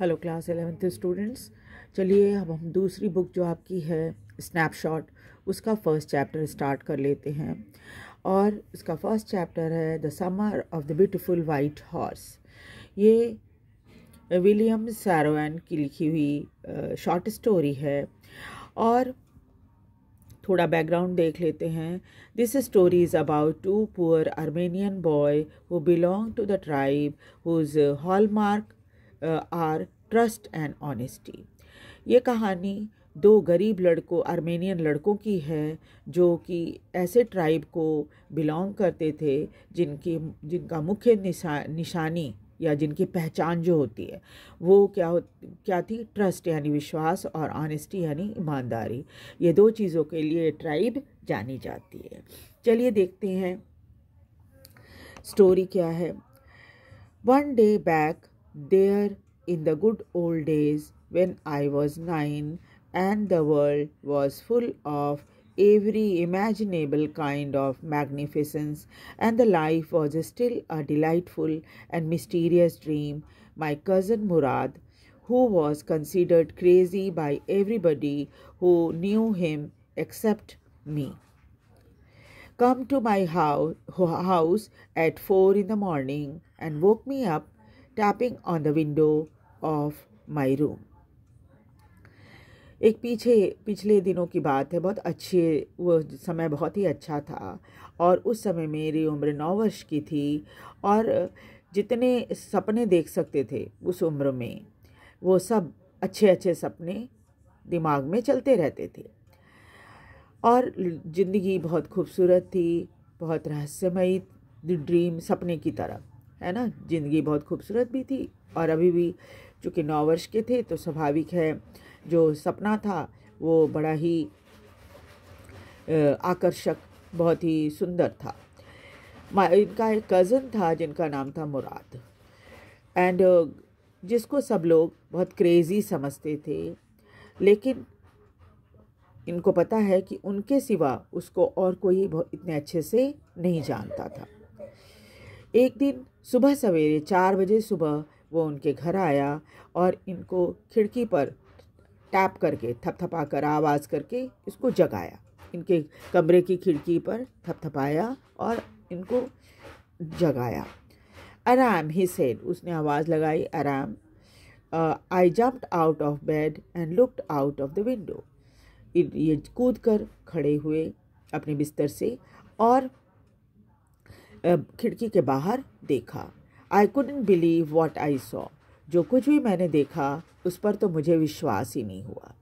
Hello class eleventh students चलिए अब हम दूसरी बुक जो आपकी है स्नैपशॉट उसका फर्स्ट चैप्टर स्टार्ट कर लेते हैं और इसका फर्स्ट चैप्टर है the summer of the beautiful white horse ये विलियम सैरोन की लिखी हुई शॉर्ट स्टोरी है और थोड़ा बैकग्राउंड देख लेते हैं this story is about two poor Armenian boy who belong to the tribe whose hallmark are trust and honesty ये कहानी दो गरीब लड़कों आर्मेनियन लड़कों की है जो कि ऐसे ट्राइब को बिलोंग करते थे जिनकी जिनका मुख्य निशा निशानी या जिनकी पहचान जो होती है वो क्या हो क्या थी ट्रस्ट यानी विश्वास और ऑनेस्टी यानी ईमानदारी ये दो चीज़ों के लिए ट्राइब जानी जाती है चलिए देखते हैं स्टोरी क्या है one day back there in the good old days when I was nine and the world was full of every imaginable kind of magnificence, and the life was still a delightful and mysterious dream. My cousin Murad, who was considered crazy by everybody who knew him except me. Come to my house at four in the morning and woke me up tapping on the window of my room एक पीछे पिछले दिनों की बात है बहुत अच्छे वो समय बहुत ही अच्छा था और उस समय मेरी उम्र नौ वर्ष की थी और जितने सपने देख सकते थे उस उम्र में वो सब अच्छे अच्छे सपने दिमाग में चलते रहते थे और ज़िंदगी बहुत खूबसूरत थी बहुत रहस्यमयी ड्रीम सपने की तरह है ना ज़िंदगी बहुत खूबसूरत भी थी और अभी भी चूँकि नौ वर्ष के थे तो स्वाभाविक है जो सपना था वो बड़ा ही आकर्षक बहुत ही सुंदर था इनका एक कज़न था जिनका नाम था मुराद एंड जिसको सब लोग बहुत क्रेज़ी समझते थे लेकिन इनको पता है कि उनके सिवा उसको और कोई इतने अच्छे से नहीं जानता था एक दिन सुबह सवेरे चार बजे सुबह वो उनके घर आया और इनको खिड़की पर टैप करके थपथपा कर आवाज़ करके इसको जगाया इनके कमरे की खिड़की पर थपथपाया और इनको जगाया आराम ही सेड उसने आवाज़ लगाई Aram I jumped out of bed and looked out of the window ये कूद कर खड़े हुए अपने बिस्तर से और खिड़की के बाहर देखा I couldn't believe what I saw जो कुछ भी मैंने देखा उस पर तो मुझे विश्वास ही नहीं हुआ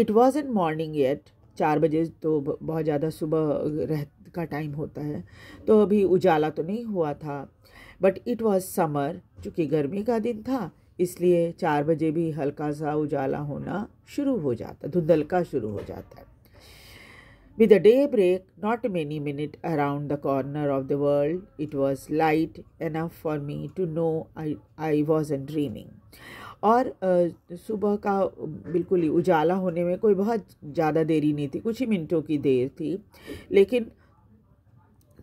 it was in morning yet चार बजे तो बहुत ज़्यादा सुबह रह का टाइम होता है तो अभी उजाला तो नहीं हुआ था बट इट वॉज समर चूँकि गर्मी का दिन था इसलिए चार बजे भी हल्का सा उजाला होना शुरू हो जाता धुंधलका शुरू हो जाता है With the daybreak, not many minutes around the corner of the world, it was light enough for me to know I, I wasn't dreaming. और सुबह का बिल्कुल ही उजाला होने में कोई बहुत ज़्यादा देरी नहीं थी कुछ ही मिनटों की देर थी लेकिन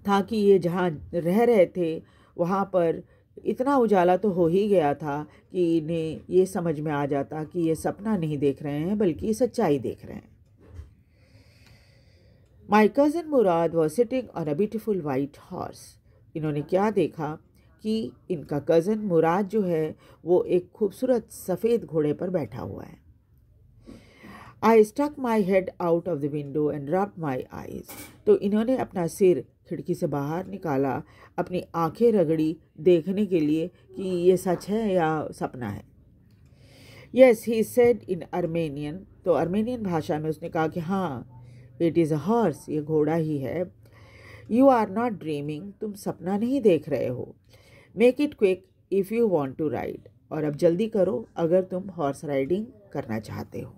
था कि ये जहाँ रह रहे थे वहाँ पर इतना उजाला तो हो ही गया था कि इन्हें ये समझ में आ जाता कि ये सपना नहीं देख रहे हैं बल्कि सच्चाई देख रहे हैं my cousin Mourad was sitting on a beautiful white horse इन्होंने क्या देखा कि इनका कज़न मुराद जो है वो एक खूबसूरत सफ़ेद घोड़े पर बैठा हुआ है I stuck my head out of the window and rub my eyes तो इन्होंने अपना सिर खिड़की से बाहर निकाला अपनी आंखें रगड़ी देखने के लिए कि ये सच है या सपना है yes he said in Armenian तो अर्मेनियन भाषा में उसने कहा कि हाँ इट इज़ अ हॉर्स ये घोड़ा ही है यू आर नॉट ड्रीमिंग तुम सपना नहीं देख रहे हो make it quick if you want to ride और अब जल्दी करो अगर तुम हॉर्स राइडिंग करना चाहते हो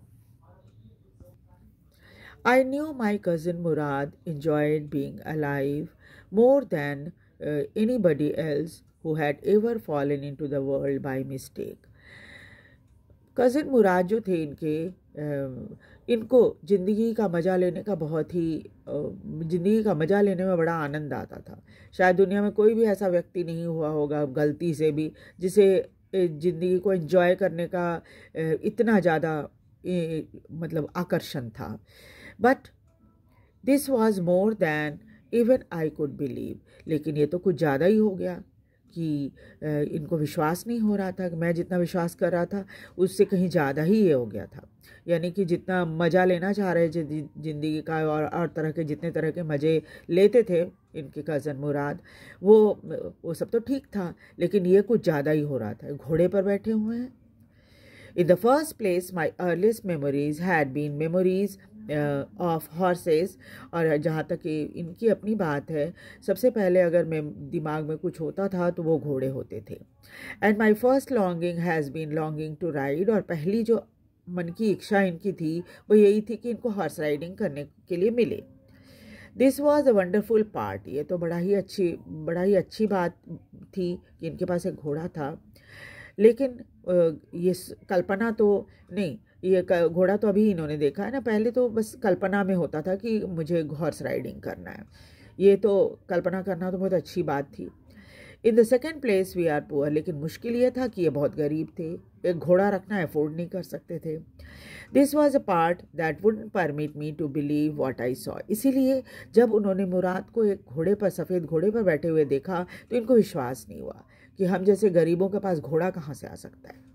I knew my cousin Mourad enjoyed being alive more than anybody else who had ever fallen into the world by mistake cousin Mourad जो थे इनके um, इनको ज़िंदगी का मज़ा लेने का बहुत ही ज़िंदगी का मज़ा लेने में बड़ा आनंद आता था शायद दुनिया में कोई भी ऐसा व्यक्ति नहीं हुआ होगा गलती से भी जिसे ज़िंदगी को एंजॉय करने का इतना ज़्यादा मतलब आकर्षण था but this was more than even I could believe लेकिन ये तो कुछ ज़्यादा ही हो गया कि इनको विश्वास नहीं हो रहा था मैं जितना विश्वास कर रहा था उससे कहीं ज़्यादा ही ये हो गया था यानी कि जितना मज़ा लेना चाह रहे थे ज़िंदगी का और और तरह के जितने तरह के मज़े लेते थे इनके कज़न मुराद वो वो सब तो ठीक था लेकिन ये कुछ ज़्यादा ही हो रहा था घोड़े पर बैठे हुए हैं In the first place, my earliest memories had been memories of uh, horses. और जहाँ तक कि इनकी अपनी बात है सबसे पहले अगर मैं दिमाग में कुछ होता था तो वो घोड़े होते थे and my first longing has been longing to ride और पहली जो मन की इच्छा इनकी थी वो यही थी कि इनको हॉर्स राइडिंग करने के लिए मिले this was a wonderful part ये तो बड़ा ही अच्छी बड़ा ही अच्छी बात थी कि इनके पास एक घोड़ा था लेकिन ये कल्पना तो नहीं ये घोड़ा तो अभी इन्होंने देखा है ना पहले तो बस कल्पना में होता था कि मुझे हॉर्स राइडिंग करना है ये तो कल्पना करना तो बहुत अच्छी बात थी in the second place we are poor लेकिन मुश्किल ये था कि ये बहुत गरीब थे एक घोड़ा रखना अफोर्ड नहीं कर सकते थे this was a part that would permit me to believe what I saw इसीलिए जब उन्होंने मुराद को एक घोड़े पर सफ़ेद घोड़े पर बैठे हुए देखा तो इनको विश्वास नहीं हुआ कि हम जैसे गरीबों के पास घोड़ा कहाँ से आ सकता है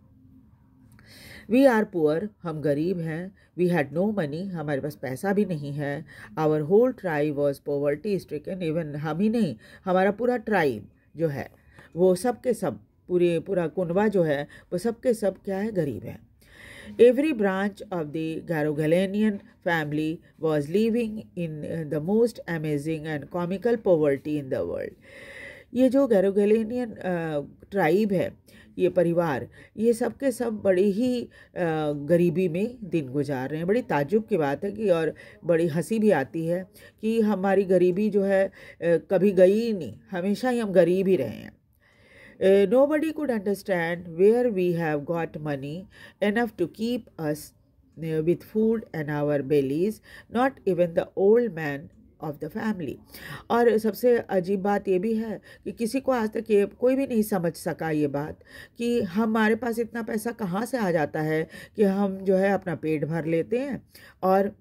वी आर पुअर हम गरीब हैं वी हैड नो मनी हमारे पास पैसा भी नहीं है our whole tribe was poverty stricken even हम ही नहीं हमारा पूरा ट्राइब जो है वो सब के सब पूरे पूरा कुनबा जो है वो सब के सब क्या है गरीब है every branch of the Garoghlanian family was living in the most amazing and comical poverty in the world ये जो गैरोगेलेनियन ट्राइब है ये परिवार ये सब के सब बड़े ही गरीबी में दिन गुजार रहे हैं बड़ी ताजुब की बात है कि और बड़ी हंसी भी आती है कि हमारी गरीबी जो है कभी गई ही नहीं हमेशा ही हम गरीब ही रहे हैं nobody could understand where we have got money enough to keep us with food and our bellies not even the old man of the family और सबसे अजीब बात यह भी है कि किसी को आज तक ये कोई भी नहीं समझ सका ये बात कि हमारे पास इतना पैसा कहाँ से आ जाता है कि हम जो है अपना पेट भर लेते हैं और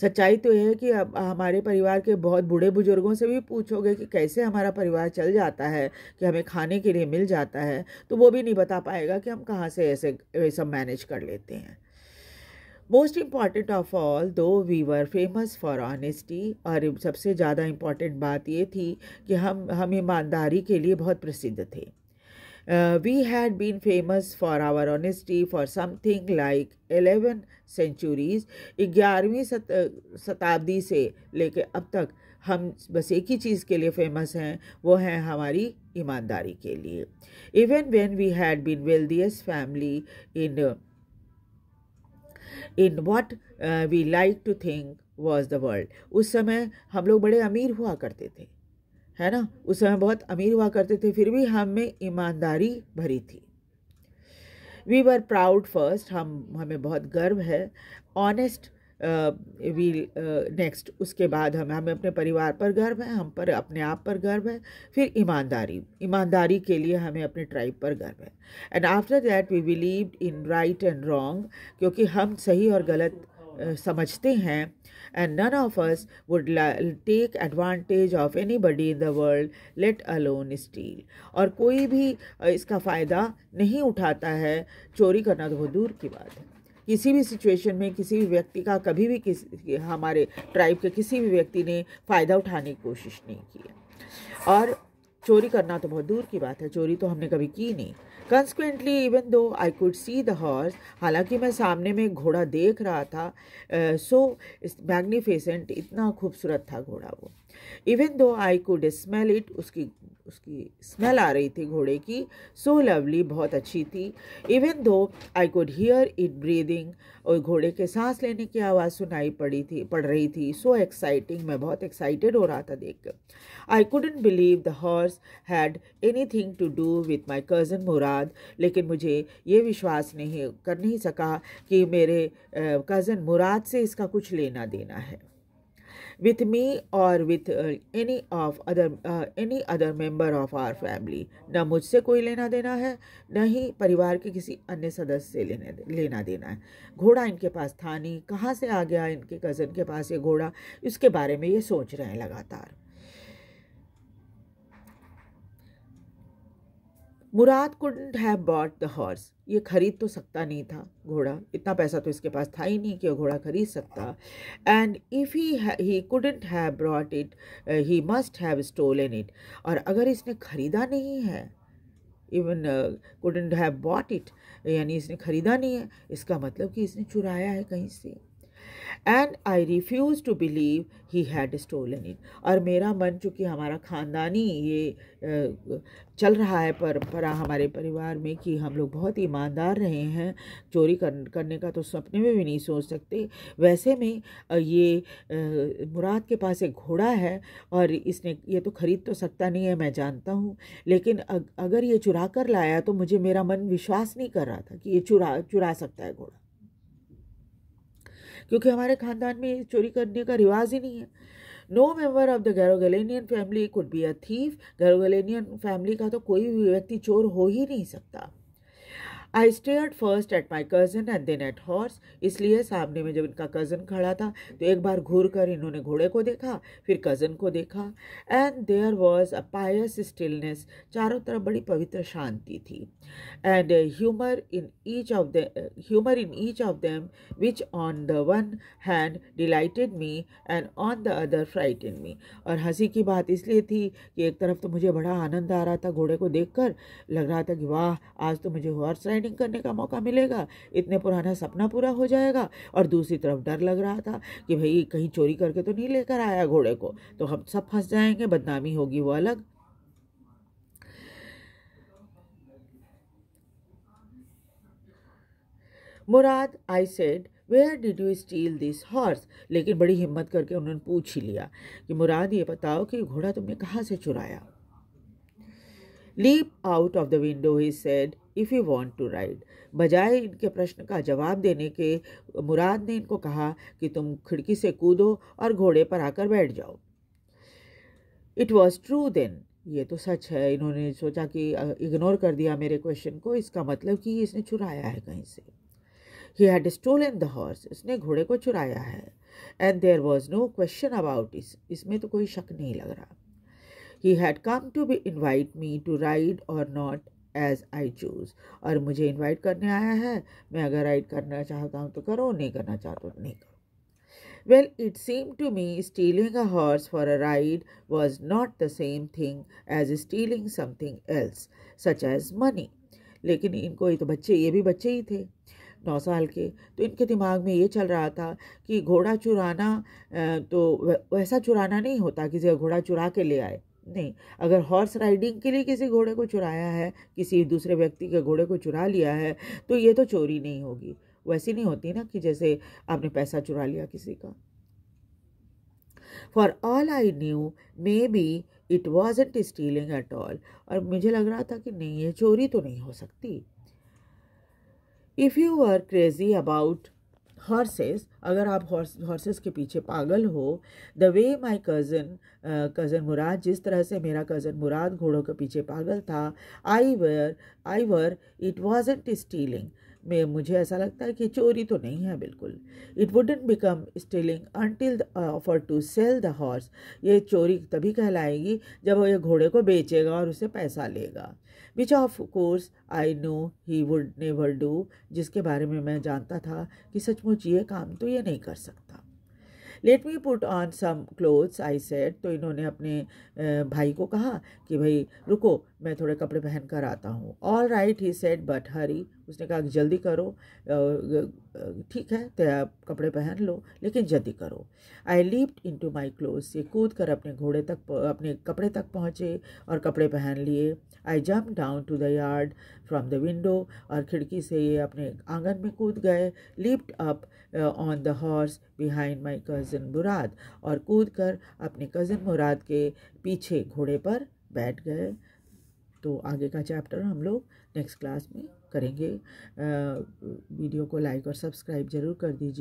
सच्चाई तो यह है कि अब हमारे परिवार के बहुत बूढ़े बुजुर्गों से भी पूछोगे कि कैसे हमारा परिवार चल जाता है कि हमें खाने के लिए मिल जाता है तो वो भी नहीं बता पाएगा कि हम कहाँ से ऐसे सब मैनेज कर लेते हैं most important of all though we were famous for honesty और सबसे ज़्यादा इम्पॉर्टेंट बात ये थी कि हम हम ईमानदारी के लिए बहुत प्रसिद्ध थे we had been famous for our honesty for something like eleven centuries ग्यारहवीं शताब्दी से लेकर अब तक हम बस एक ही चीज़ के लिए फेमस हैं वो है हमारी ईमानदारी के लिए even when we had been wealthiest family in in what we like to think was the world उस समय हम लोग बड़े अमीर हुआ करते थे है ना उस समय बहुत अमीर हुआ करते थे फिर भी हम में ईमानदारी भरी थी वी वर प्राउड फर्स्ट हम हमें बहुत गर्व है ऑनेस्ट वील नेक्स्ट उसके बाद हमें हमें अपने परिवार पर गर्व है हम पर अपने आप पर गर्व है फिर ईमानदारी ईमानदारी के लिए हमें अपने ट्राइब पर गर्व है and after that we believe in right and wrong क्योंकि हम सही और गलत समझते हैं and of us of take would of anybody in the world let alone steal और कोई भी इसका फ़ायदा नहीं उठाता है चोरी करना तो बहुत दूर की बात है किसी भी सिचुएशन में किसी भी व्यक्ति का कभी भी किसी हमारे ट्राइब के किसी भी व्यक्ति ने फ़ायदा उठाने की कोशिश नहीं की है और चोरी करना तो बहुत दूर की बात है चोरी तो हमने कभी की नहीं consequently even though I could see the horse हालांकि मैं सामने में घोड़ा देख रहा था सो मैग्निफिसेंट इतना खूबसूरत था घोड़ा वो even though I could smell it उसकी उसकी स्मेल आ रही थी घोड़े की सो लवली बहुत अच्छी थी even though I could hear it breathing और घोड़े के सांस लेने की आवाज़ सुनाई पड़ी थी पड़ रही थी सो so एक्साइटिंग मैं बहुत एक्साइटेड हो रहा था देख कर I couldn't believe the horse had anything to do with my cousin Mourad लेकिन मुझे ये विश्वास नहीं कर नहीं सका कि मेरे कज़न मुराद से इसका कुछ लेना देना है with me or with uh, any of other uh, any other member of our family ना मुझसे कोई लेना देना है न ही परिवार के किसी अन्य सदस्य से लेने लेना देना है घोड़ा इनके पास था नहीं कहाँ से आ गया इनके कज़न के पास ये घोड़ा इसके बारे में ये सोच रहे हैं लगातार Mourad could have bought the horse ये खरीद तो सकता नहीं था घोड़ा इतना पैसा तो इसके पास था ही नहीं कि वो घोड़ा खरीद सकता and if he he couldn't have brought it he must have stolen it और अगर इसने ख़रीदा नहीं है even couldn't have bought it यानी इसने ख़रीदा नहीं है इसका मतलब कि इसने चुराया है कहीं से and I refuse to believe he had stolen it और मेरा मन चूँकि हमारा ख़ानदानी ये चल रहा है परंपरा हमारे परिवार में कि हम लोग बहुत ईमानदार रहे हैं चोरी कर, करने का तो सपने में भी नहीं सोच सकते वैसे में ये मुराद के पास एक घोड़ा है और इसने ये तो ख़रीद तो सकता नहीं है मैं जानता हूँ लेकिन अगर ये चुरा कर लाया तो मुझे मेरा मन विश्वास नहीं कर रहा था कि ये चुरा चुरा सकता है घोड़ा क्योंकि हमारे खानदान में चोरी करने का रिवाज ही नहीं है no member of the Garoghlanian family could be a thief Garoghlanian family का तो कोई भी व्यक्ति चोर हो ही नहीं सकता I stare first at my cousin and then at horse इसलिए सामने में जब इनका कज़न खड़ा था तो एक बार घूर कर इन्होंने घोड़े को देखा फिर कज़न को देखा and there was a pious stillness चारों तरफ बड़ी पवित्र शांति थी and humour in each of the humour in each of them which on the one hand delighted me and on the other frightened me और हंसी की बात इसलिए थी कि एक तरफ तो मुझे बड़ा आनंद आ रहा था घोड़े को देख कर लग रहा था कि वाह आज तो मुझे हॉर्स राइड राइडिंग करने का मौका मिलेगा इतने पुराना सपना पूरा हो जाएगा और दूसरी तरफ डर लग रहा था कि भाई कहीं चोरी करके तो नहीं लेकर आया घोड़े को तो हम सब फंस जाएंगे बदनामी होगी वो अलग Mourad I said where did you steal this horse लेकिन बड़ी हिम्मत करके उन्होंने पूछ ही लिया कि मुराद ये बताओ कि घोड़ा तुमने कहाँ से चुराया leap out of the window he said if you want to ride बजाय इनके प्रश्न का जवाब देने के मुराद ने इनको कहा कि तुम खिड़की से कूदो और घोड़े पर आकर बैठ जाओ इट वॉज़ ट्रू देन ये तो सच है इन्होंने सोचा कि इग्नोर कर दिया मेरे क्वेश्चन को इसका मतलब कि इसने चुराया है कहीं से he had stolen the horse इसने घोड़े को चुराया है and there was no question about इस इसमें तो कोई शक नहीं लग रहा he had come to be invite me to ride और नॉट एज आई चूज़ और मुझे इन्वाइट करने आया है मैं अगर राइड करना चाहता हूँ तो करो नहीं करना चाहता तो नहीं करो well it seem to me stealing a horse for a ride was not the same thing as stealing something else such as money लेकिन इनको ये तो बच्चे ये भी बच्चे ही थे नौ साल के तो इनके दिमाग में ये चल रहा था कि घोड़ा चुराना तो वैसा चुराना नहीं होता कि जो घोड़ा चुरा के ले आए नहीं अगर हॉर्स राइडिंग के लिए किसी घोड़े को चुराया है किसी दूसरे व्यक्ति के घोड़े को चुरा लिया है तो ये तो चोरी नहीं होगी वैसी नहीं होती ना कि जैसे आपने पैसा चुरा लिया किसी का for all I knew maybe it wasn't stealing at all और मुझे लग रहा था कि नहीं ये चोरी तो नहीं हो सकती if you are crazy about horses अगर आप हॉर्सेस के पीछे पागल हो the way my cousin cousin Mourad जिस तरह से मेरा कज़न मुराद घोड़ों के पीछे पागल था I were I were it wasn't stealing में मुझे ऐसा लगता है कि चोरी तो नहीं है बिल्कुल it wouldn't become stealing until the offer to sell the horse ये चोरी तभी कहलाएगी जब वो ये घोड़े को बेचेगा और उसे पैसा लेगा which of course I know he would never do जिसके बारे में मैं जानता था कि सचमुच ये काम तो ये नहीं कर सकता let me put on some clothes I said तो इन्होंने अपने भाई को कहा कि भाई रुको मैं थोड़े कपड़े पहन कर आता हूँ all right he said but hurry उसने कहा जल्दी करो ठीक है तो आप कपड़े पहन लो लेकिन जल्दी करो I leapt into my clothes से कूद कर अपने घोड़े तक अपने कपड़े तक पहुँचे और कपड़े पहन लिए I jump down to the yard from the window और खिड़की से ये अपने आंगन में कूद गए leapt up on the horse behind my cousin Mourad और कूद कर अपने कज़न मुराद के पीछे घोड़े पर बैठ गए तो आगे का चैप्टर हम लोग नेक्स्ट क्लास में करेंगे वीडियो को लाइक और सब्सक्राइब ज़रूर कर दीजिए